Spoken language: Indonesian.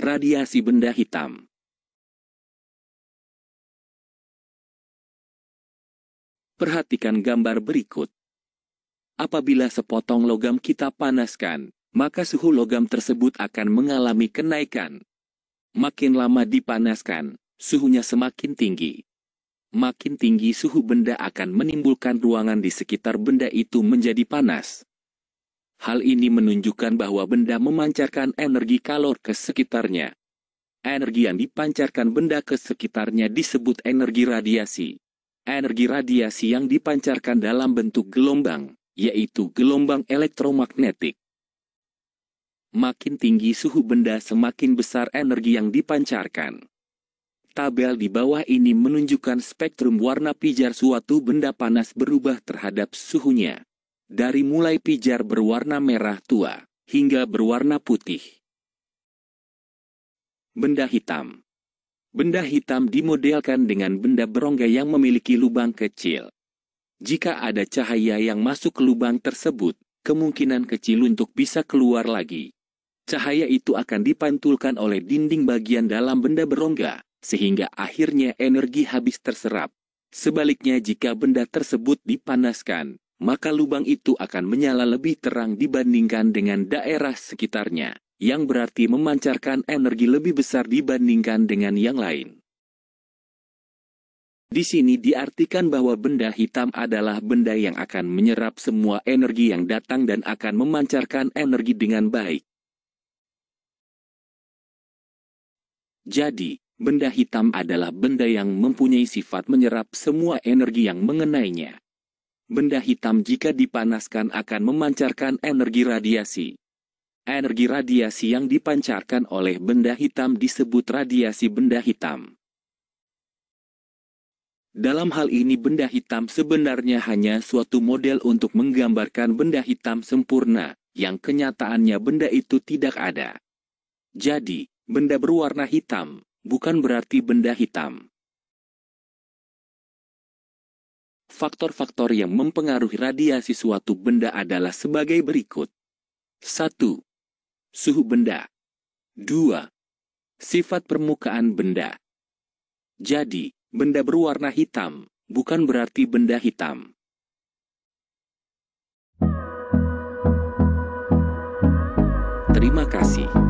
Radiasi benda hitam Perhatikan gambar berikut. Apabila sepotong logam kita panaskan, maka suhu logam tersebut akan mengalami kenaikan. Makin lama dipanaskan, suhunya semakin tinggi. Makin tinggi suhu benda akan menimbulkan ruangan di sekitar benda itu menjadi panas. Hal ini menunjukkan bahwa benda memancarkan energi kalor ke sekitarnya. Energi yang dipancarkan benda ke sekitarnya disebut energi radiasi. Energi radiasi yang dipancarkan dalam bentuk gelombang, yaitu gelombang elektromagnetik. Makin tinggi suhu benda semakin besar energi yang dipancarkan. Tabel di bawah ini menunjukkan spektrum warna pijar suatu benda panas berubah terhadap suhunya dari mulai pijar berwarna merah tua hingga berwarna putih. Benda hitam Benda hitam dimodelkan dengan benda berongga yang memiliki lubang kecil. Jika ada cahaya yang masuk ke lubang tersebut, kemungkinan kecil untuk bisa keluar lagi. Cahaya itu akan dipantulkan oleh dinding bagian dalam benda berongga, sehingga akhirnya energi habis terserap. Sebaliknya jika benda tersebut dipanaskan, maka lubang itu akan menyala lebih terang dibandingkan dengan daerah sekitarnya, yang berarti memancarkan energi lebih besar dibandingkan dengan yang lain. Di sini diartikan bahwa benda hitam adalah benda yang akan menyerap semua energi yang datang dan akan memancarkan energi dengan baik. Jadi, benda hitam adalah benda yang mempunyai sifat menyerap semua energi yang mengenainya. Benda hitam jika dipanaskan akan memancarkan energi radiasi. Energi radiasi yang dipancarkan oleh benda hitam disebut radiasi benda hitam. Dalam hal ini benda hitam sebenarnya hanya suatu model untuk menggambarkan benda hitam sempurna, yang kenyataannya benda itu tidak ada. Jadi, benda berwarna hitam, bukan berarti benda hitam. Faktor-faktor yang mempengaruhi radiasi suatu benda adalah sebagai berikut. 1. Suhu benda. 2. Sifat permukaan benda. Jadi, benda berwarna hitam bukan berarti benda hitam. Terima kasih.